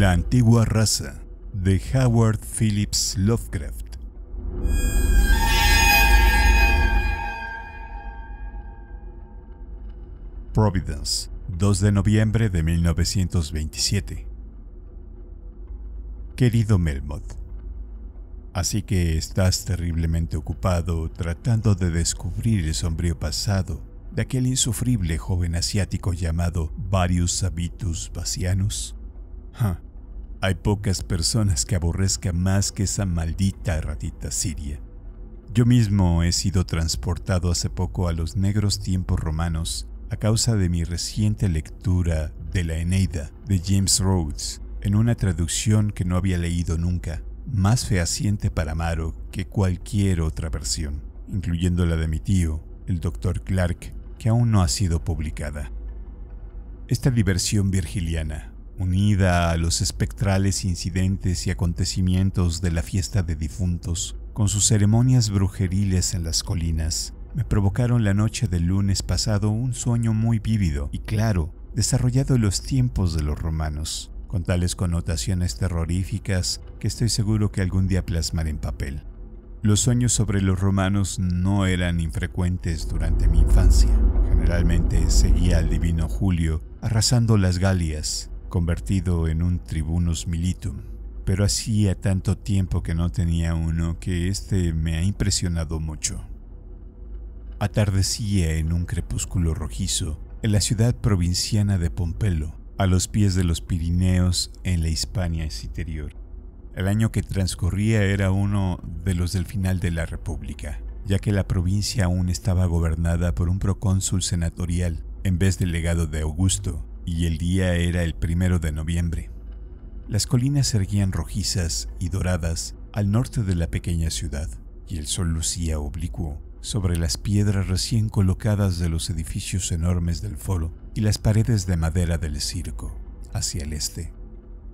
La antigua raza de Howard Phillips Lovecraft. Providence, 2 de noviembre de 1927. Querido Melmoth, así que estás terriblemente ocupado tratando de descubrir el sombrío pasado de aquel insufrible joven asiático llamado Varius Habitus Bassianus. Hay pocas personas que aborrezca más que esa maldita ratita siria. Yo mismo he sido transportado hace poco a los negros tiempos romanos a causa de mi reciente lectura de la Eneida de James Rhodes, en una traducción que no había leído nunca, más fehaciente para Amaro que cualquier otra versión, incluyendo la de mi tío, el doctor Clark, que aún no ha sido publicada. Esta diversión virgiliana unida a los espectrales incidentes y acontecimientos de la fiesta de difuntos, con sus ceremonias brujeriles en las colinas, me provocaron la noche del lunes pasado un sueño muy vívido y claro, desarrollado en los tiempos de los romanos, con tales connotaciones terroríficas que estoy seguro que algún día plasmaré en papel. Los sueños sobre los romanos no eran infrecuentes durante mi infancia. Generalmente seguía al divino Julio arrasando las Galias, convertido en un tribunus militum, pero hacía tanto tiempo que no tenía uno que este me ha impresionado mucho. Atardecía en un crepúsculo rojizo en la ciudad provinciana de Pompelo, a los pies de los Pirineos en la Hispania exterior. El año que transcurría era uno de los del final de la República, ya que la provincia aún estaba gobernada por un procónsul senatorial en vez del legado de Augusto, y el día era el primero de noviembre. Las colinas erguían rojizas y doradas al norte de la pequeña ciudad, y el sol lucía oblicuo sobre las piedras recién colocadas de los edificios enormes del foro y las paredes de madera del circo, hacia el este.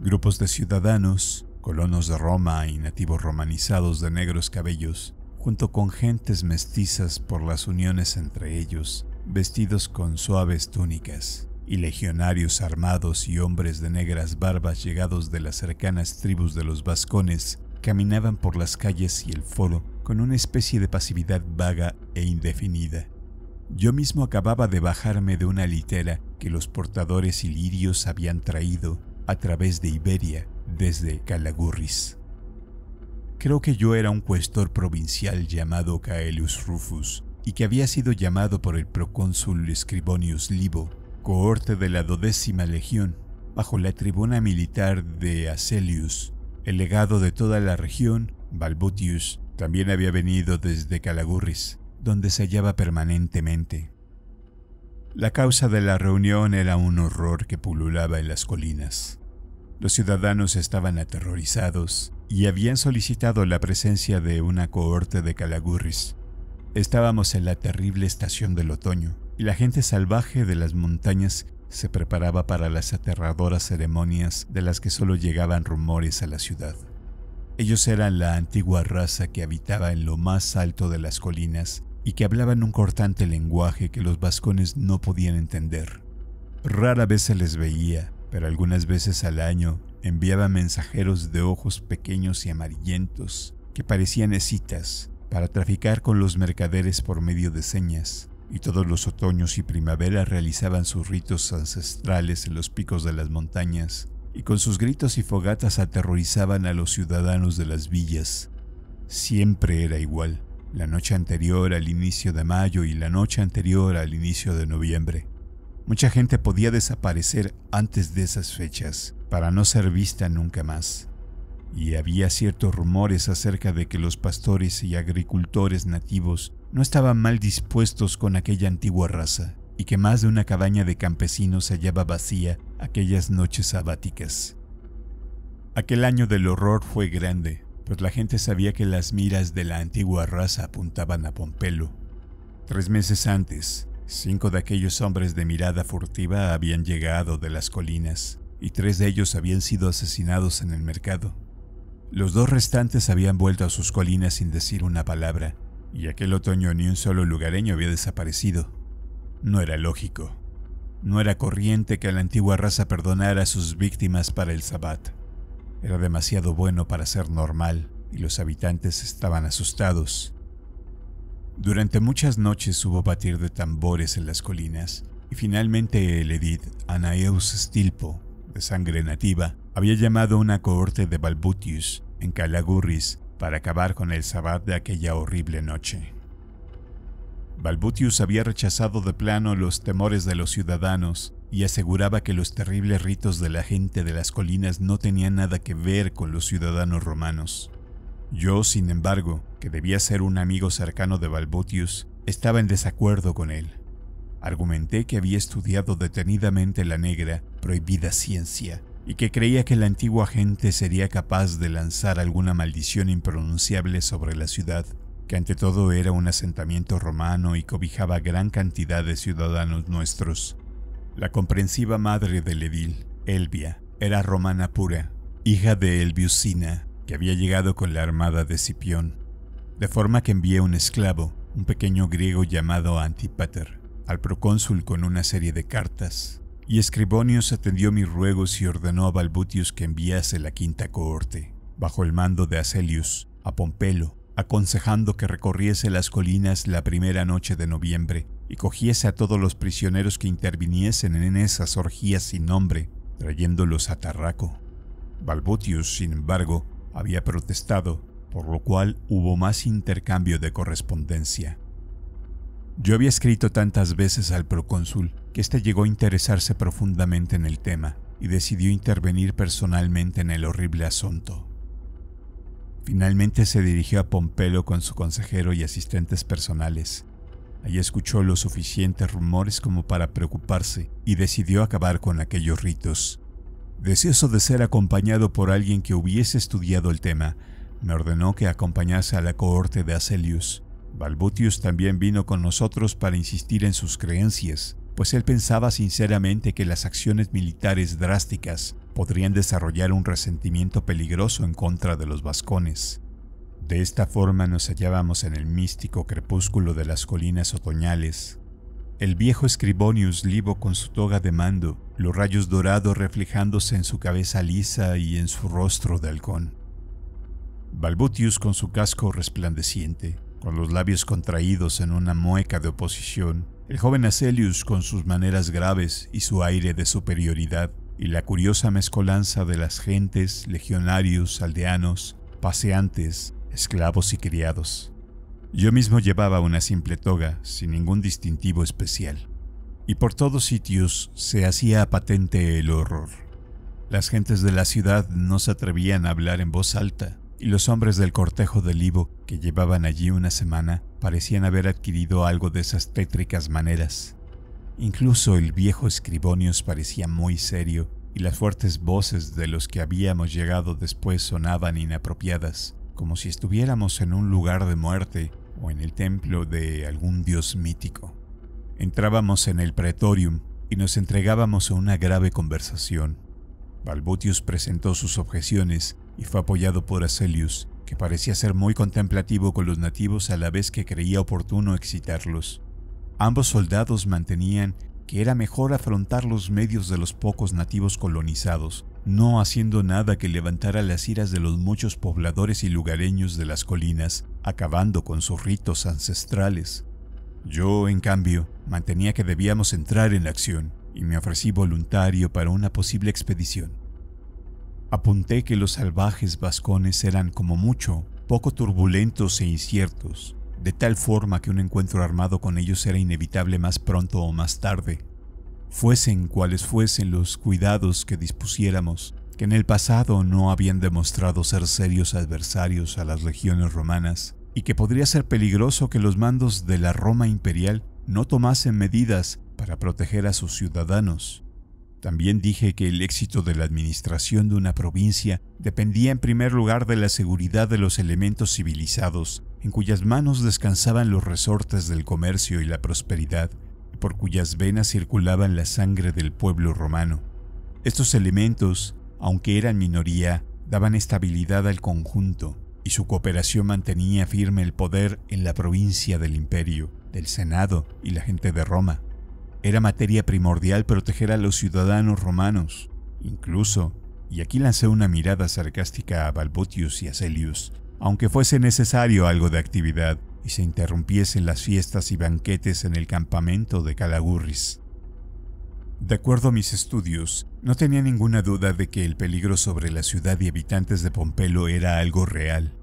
Grupos de ciudadanos, colonos de Roma y nativos romanizados de negros cabellos, junto con gentes mestizas por las uniones entre ellos, vestidos con suaves túnicas, y legionarios armados y hombres de negras barbas llegados de las cercanas tribus de los vascones caminaban por las calles y el foro con una especie de pasividad vaga e indefinida. Yo mismo acababa de bajarme de una litera que los portadores ilirios habían traído a través de Iberia desde Calagurris. Creo que yo era un cuestor provincial llamado Caelius Rufus y que había sido llamado por el procónsul Scribonius Libo cohorte de la dodécima legión, bajo la tribuna militar de Acelius, el legado de toda la región, Balbutius, también había venido desde Calagurris, donde se hallaba permanentemente. La causa de la reunión era un horror que pululaba en las colinas. Los ciudadanos estaban aterrorizados y habían solicitado la presencia de una cohorte de Calagurris. Estábamos en la terrible estación del otoño, y la gente salvaje de las montañas se preparaba para las aterradoras ceremonias de las que solo llegaban rumores a la ciudad. Ellos eran la antigua raza que habitaba en lo más alto de las colinas y que hablaban un cortante lenguaje que los vascones no podían entender. Rara vez se les veía, pero algunas veces al año enviaba mensajeros de ojos pequeños y amarillentos que parecían escitas para traficar con los mercaderes por medio de señas, y todos los otoños y primaveras realizaban sus ritos ancestrales en los picos de las montañas y con sus gritos y fogatas aterrorizaban a los ciudadanos de las villas. Siempre era igual, la noche anterior al inicio de mayo y la noche anterior al inicio de noviembre. Mucha gente podía desaparecer antes de esas fechas, para no ser vista nunca más. Y había ciertos rumores acerca de que los pastores y agricultores nativos no estaban mal dispuestos con aquella antigua raza, y que más de una cabaña de campesinos se hallaba vacía aquellas noches sabáticas. Aquel año del horror fue grande, pues la gente sabía que las miras de la antigua raza apuntaban a Pompelo. Tres meses antes, cinco de aquellos hombres de mirada furtiva habían llegado de las colinas, y tres de ellos habían sido asesinados en el mercado. Los dos restantes habían vuelto a sus colinas sin decir una palabra, y aquel otoño ni un solo lugareño había desaparecido. No era lógico. No era corriente que la antigua raza perdonara a sus víctimas para el sabbat. Era demasiado bueno para ser normal y los habitantes estaban asustados. Durante muchas noches hubo batir de tambores en las colinas y finalmente el Edith Anaeus Stilpo, de sangre nativa, había llamado a una cohorte de balbutius en Calagurris para acabar con el sabbat de aquella horrible noche. Balbutius había rechazado de plano los temores de los ciudadanos y aseguraba que los terribles ritos de la gente de las colinas no tenían nada que ver con los ciudadanos romanos. Yo, sin embargo, que debía ser un amigo cercano de Balbutius, estaba en desacuerdo con él. Argumenté que había estudiado detenidamente la negra, prohibida ciencia y que creía que la antigua gente sería capaz de lanzar alguna maldición impronunciable sobre la ciudad, que ante todo era un asentamiento romano y cobijaba gran cantidad de ciudadanos nuestros. La comprensiva madre del edil, Elvia, era romana pura, hija de Elviusina, que había llegado con la armada de Cipión, de forma que envié un esclavo, un pequeño griego llamado Antipater, al procónsul con una serie de cartas, y Escribonios atendió mis ruegos y ordenó a Balbutius que enviase la quinta cohorte, bajo el mando de Acelius, a Pompelo, aconsejando que recorriese las colinas la primera noche de noviembre y cogiese a todos los prisioneros que interviniesen en esas orgías sin nombre, trayéndolos a Tarraco. Balbutius, sin embargo, había protestado, por lo cual hubo más intercambio de correspondencia. Yo había escrito tantas veces al procónsul que éste llegó a interesarse profundamente en el tema y decidió intervenir personalmente en el horrible asunto. Finalmente se dirigió a Pompelo con su consejero y asistentes personales. Allí escuchó los suficientes rumores como para preocuparse y decidió acabar con aquellos ritos. Deseoso de ser acompañado por alguien que hubiese estudiado el tema, me ordenó que acompañase a la cohorte de Acelius Balbutius también vino con nosotros para insistir en sus creencias, pues él pensaba sinceramente que las acciones militares drásticas podrían desarrollar un resentimiento peligroso en contra de los vascones. De esta forma nos hallábamos en el místico crepúsculo de las colinas otoñales. El viejo Scribonius libo con su toga de mando, los rayos dorados reflejándose en su cabeza lisa y en su rostro de halcón. Balbutius con su casco resplandeciente, con los labios contraídos en una mueca de oposición, el joven Acelius con sus maneras graves y su aire de superioridad, y la curiosa mezcolanza de las gentes, legionarios, aldeanos, paseantes, esclavos y criados. Yo mismo llevaba una simple toga, sin ningún distintivo especial, y por todos sitios se hacía patente el horror. Las gentes de la ciudad no se atrevían a hablar en voz alta, y los hombres del cortejo de Livo que llevaban allí una semana, parecían haber adquirido algo de esas tétricas maneras. Incluso el viejo escribonios parecía muy serio, y las fuertes voces de los que habíamos llegado después sonaban inapropiadas, como si estuviéramos en un lugar de muerte o en el templo de algún dios mítico. Entrábamos en el pretorium y nos entregábamos a una grave conversación. Balbutius presentó sus objeciones y fue apoyado por Acelius, que parecía ser muy contemplativo con los nativos a la vez que creía oportuno excitarlos. Ambos soldados mantenían que era mejor afrontar los medios de los pocos nativos colonizados, no haciendo nada que levantara las iras de los muchos pobladores y lugareños de las colinas, acabando con sus ritos ancestrales. Yo, en cambio, mantenía que debíamos entrar en la acción, y me ofrecí voluntario para una posible expedición. Apunté que los salvajes vascones eran, como mucho, poco turbulentos e inciertos, de tal forma que un encuentro armado con ellos era inevitable más pronto o más tarde. Fuesen cuales fuesen los cuidados que dispusiéramos, que en el pasado no habían demostrado ser serios adversarios a las legiones romanas, y que podría ser peligroso que los mandos de la Roma imperial no tomasen medidas para proteger a sus ciudadanos. También dije que el éxito de la administración de una provincia dependía en primer lugar de la seguridad de los elementos civilizados, en cuyas manos descansaban los resortes del comercio y la prosperidad, y por cuyas venas circulaban la sangre del pueblo romano. Estos elementos, aunque eran minoría, daban estabilidad al conjunto, y su cooperación mantenía firme el poder en la provincia del imperio, del Senado y la gente de Roma. Era materia primordial proteger a los ciudadanos romanos. Incluso, y aquí lancé una mirada sarcástica a Balbutius y a Celius, aunque fuese necesario algo de actividad y se interrumpiesen las fiestas y banquetes en el campamento de Calagurris. De acuerdo a mis estudios, no tenía ninguna duda de que el peligro sobre la ciudad y habitantes de Pompelo era algo real.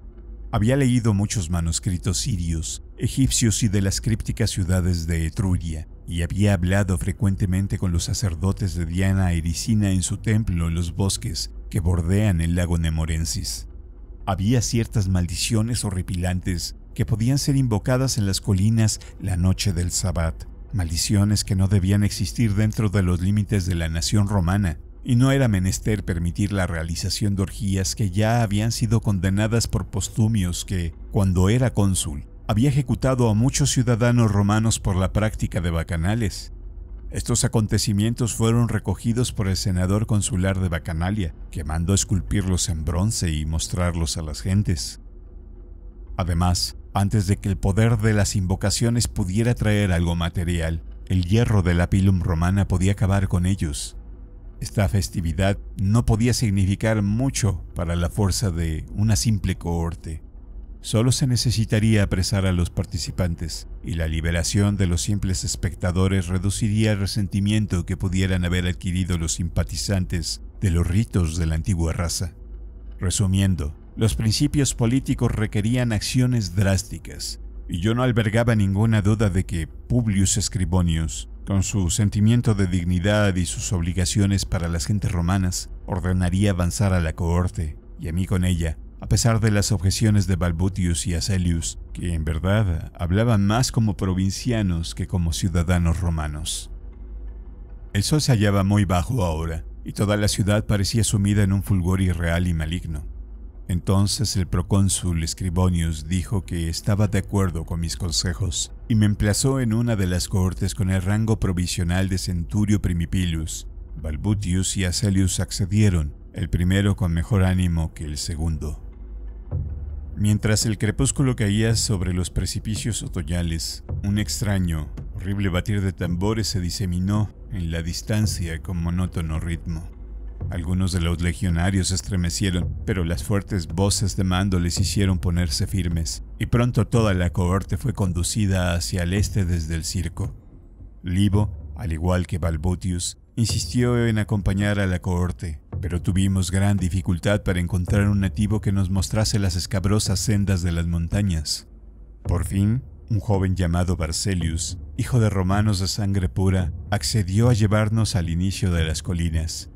Había leído muchos manuscritos sirios, egipcios y de las crípticas ciudades de Etruria, y había hablado frecuentemente con los sacerdotes de Diana Ericina en su templo en los bosques que bordean el lago Nemorensis. Había ciertas maldiciones horripilantes que podían ser invocadas en las colinas la noche del Sabbat, maldiciones que no debían existir dentro de los límites de la nación romana, y no era menester permitir la realización de orgías que ya habían sido condenadas por postumios que, cuando era cónsul, había ejecutado a muchos ciudadanos romanos por la práctica de bacanales. Estos acontecimientos fueron recogidos por el senador consular de Bacanalia, que mandó esculpirlos en bronce y mostrarlos a las gentes. Además, antes de que el poder de las invocaciones pudiera traer algo material, el hierro de la pilum romana podía acabar con ellos. Esta festividad no podía significar mucho para la fuerza de una simple cohorte. Solo se necesitaría apresar a los participantes, y la liberación de los simples espectadores reduciría el resentimiento que pudieran haber adquirido los simpatizantes de los ritos de la antigua raza. Resumiendo, los principios políticos requerían acciones drásticas, y yo no albergaba ninguna duda de que Publius Scribonius, con su sentimiento de dignidad y sus obligaciones para las gentes romanas, ordenaría avanzar a la cohorte, y a mí con ella, a pesar de las objeciones de Balbutius y Acelius, que en verdad hablaban más como provincianos que como ciudadanos romanos. El sol se hallaba muy bajo ahora, y toda la ciudad parecía sumida en un fulgor irreal y maligno. Entonces el procónsul Scribonius dijo que estaba de acuerdo con mis consejos y me emplazó en una de las cortes con el rango provisional de centurio primipilus. Balbutius y Acelius accedieron, el primero con mejor ánimo que el segundo. Mientras el crepúsculo caía sobre los precipicios otoñales, un extraño, horrible batir de tambores se diseminó en la distancia con monótono ritmo. Algunos de los legionarios estremecieron, pero las fuertes voces de mando les hicieron ponerse firmes, y pronto toda la cohorte fue conducida hacia el este desde el circo. Libo, al igual que Balbutius, insistió en acompañar a la cohorte, pero tuvimos gran dificultad para encontrar un nativo que nos mostrase las escabrosas sendas de las montañas. Por fin, un joven llamado Barcelius, hijo de romanos de sangre pura, accedió a llevarnos al inicio de las colinas.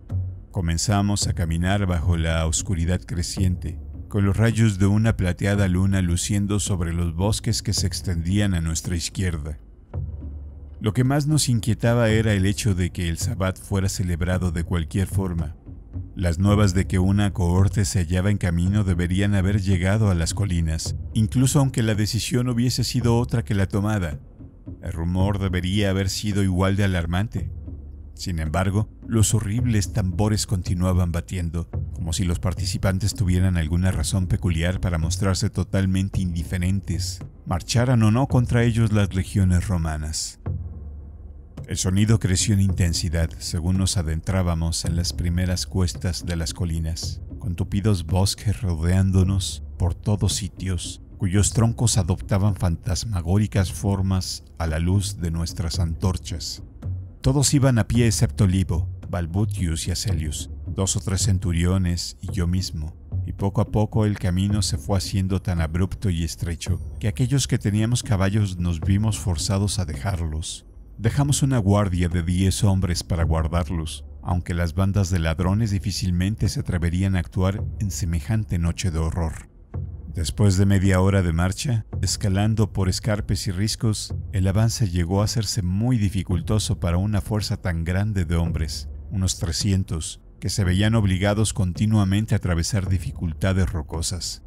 Comenzamos a caminar bajo la oscuridad creciente, con los rayos de una plateada luna luciendo sobre los bosques que se extendían a nuestra izquierda. Lo que más nos inquietaba era el hecho de que el sabbat fuera celebrado de cualquier forma, las nuevas de que una cohorte se hallaba en camino deberían haber llegado a las colinas, incluso aunque la decisión hubiese sido otra que la tomada. El rumor debería haber sido igual de alarmante. Sin embargo, los horribles tambores continuaban batiendo, como si los participantes tuvieran alguna razón peculiar para mostrarse totalmente indiferentes, marcharan o no contra ellos las legiones romanas. El sonido creció en intensidad según nos adentrábamos en las primeras cuestas de las colinas, con tupidos bosques rodeándonos por todos sitios, cuyos troncos adoptaban fantasmagóricas formas a la luz de nuestras antorchas. Todos iban a pie excepto olivo Balbutius y Acelius, dos o tres centuriones y yo mismo, y poco a poco el camino se fue haciendo tan abrupto y estrecho que aquellos que teníamos caballos nos vimos forzados a dejarlos Dejamos una guardia de 10 hombres para guardarlos, aunque las bandas de ladrones difícilmente se atreverían a actuar en semejante noche de horror. Después de media hora de marcha, escalando por escarpes y riscos, el avance llegó a hacerse muy dificultoso para una fuerza tan grande de hombres, unos 300, que se veían obligados continuamente a atravesar dificultades rocosas.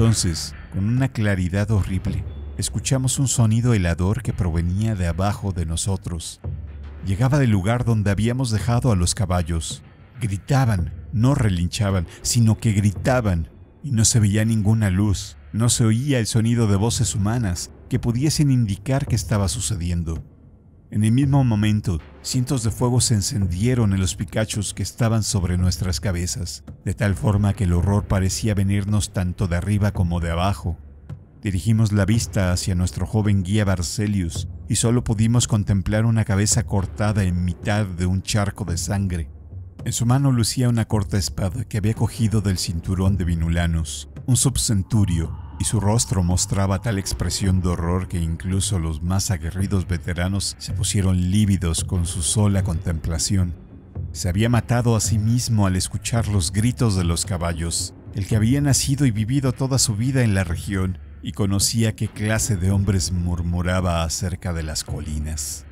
Entonces, con una claridad horrible, escuchamos un sonido helador que provenía de abajo de nosotros. Llegaba del lugar donde habíamos dejado a los caballos. Gritaban, no relinchaban, sino que gritaban, y no se veía ninguna luz, no se oía el sonido de voces humanas que pudiesen indicar qué estaba sucediendo. En el mismo momento, cientos de fuegos se encendieron en los picachos que estaban sobre nuestras cabezas, de tal forma que el horror parecía venirnos tanto de arriba como de abajo. Dirigimos la vista hacia nuestro joven guía Barcelius y solo pudimos contemplar una cabeza cortada en mitad de un charco de sangre. En su mano lucía una corta espada que había cogido del cinturón de Vinulanus, un subcenturio y su rostro mostraba tal expresión de horror que incluso los más aguerridos veteranos se pusieron lívidos con su sola contemplación. Se había matado a sí mismo al escuchar los gritos de los caballos, el que había nacido y vivido toda su vida en la región y conocía qué clase de hombres murmuraba acerca de las colinas.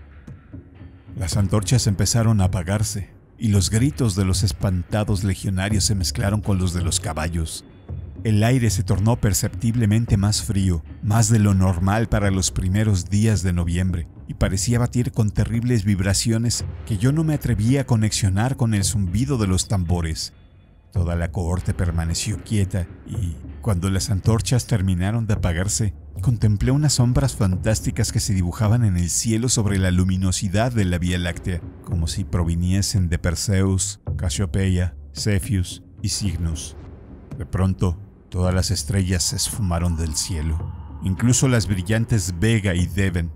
Las antorchas empezaron a apagarse y los gritos de los espantados legionarios se mezclaron con los de los caballos, el aire se tornó perceptiblemente más frío, más de lo normal para los primeros días de noviembre, y parecía batir con terribles vibraciones que yo no me atrevía a conexionar con el zumbido de los tambores. Toda la cohorte permaneció quieta y, cuando las antorchas terminaron de apagarse, contemplé unas sombras fantásticas que se dibujaban en el cielo sobre la luminosidad de la Vía Láctea, como si proviniesen de Perseus, Casiopeia, Cepheus y Cygnus. De pronto, Todas las estrellas se esfumaron del cielo, incluso las brillantes Vega y Deben,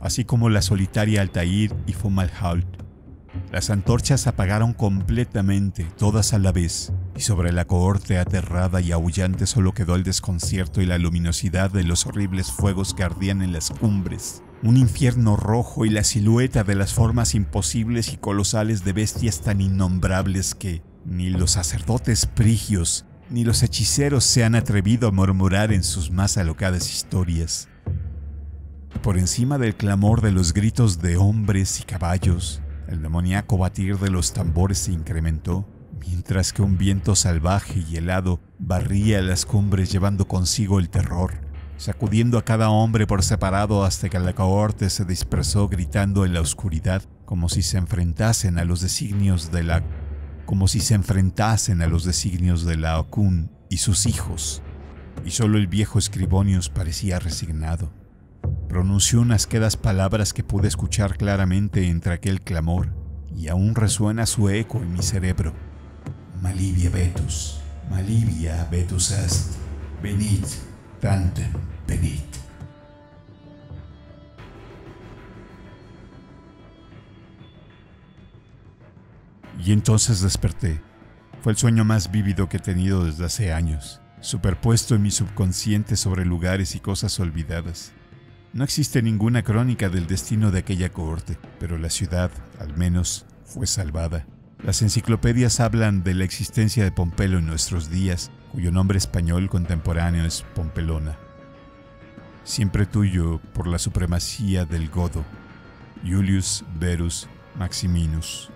así como la solitaria Altair y Fomalhaut. Las antorchas apagaron completamente, todas a la vez, y sobre la cohorte aterrada y aullante solo quedó el desconcierto y la luminosidad de los horribles fuegos que ardían en las cumbres. Un infierno rojo y la silueta de las formas imposibles y colosales de bestias tan innombrables que, ni los sacerdotes prigios ni los hechiceros se han atrevido a murmurar en sus más alocadas historias. Por encima del clamor de los gritos de hombres y caballos, el demoníaco batir de los tambores se incrementó, mientras que un viento salvaje y helado barría las cumbres llevando consigo el terror, sacudiendo a cada hombre por separado hasta que la cohorte se dispersó gritando en la oscuridad como si se enfrentasen a los designios de la como si se enfrentasen a los designios de Laocoon y sus hijos, y solo el viejo escribonios parecía resignado. Pronunció unas quedas palabras que pude escuchar claramente entre aquel clamor, y aún resuena su eco en mi cerebro. Malivia vetus, malivia vetus est, venid, tantem, venid. Y entonces desperté. Fue el sueño más vívido que he tenido desde hace años, superpuesto en mi subconsciente sobre lugares y cosas olvidadas. No existe ninguna crónica del destino de aquella cohorte, pero la ciudad, al menos, fue salvada. Las enciclopedias hablan de la existencia de Pompelo en nuestros días, cuyo nombre español contemporáneo es Pompelona. Siempre tuyo por la supremacía del godo. Julius Verus Maximinus.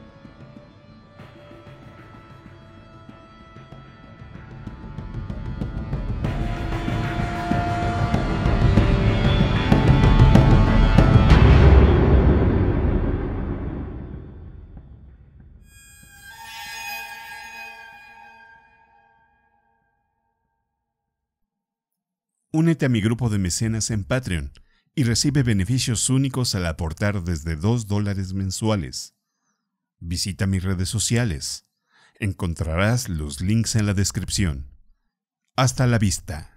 Únete a mi grupo de mecenas en Patreon y recibe beneficios únicos al aportar desde 2 dólares mensuales. Visita mis redes sociales. Encontrarás los links en la descripción. Hasta la vista.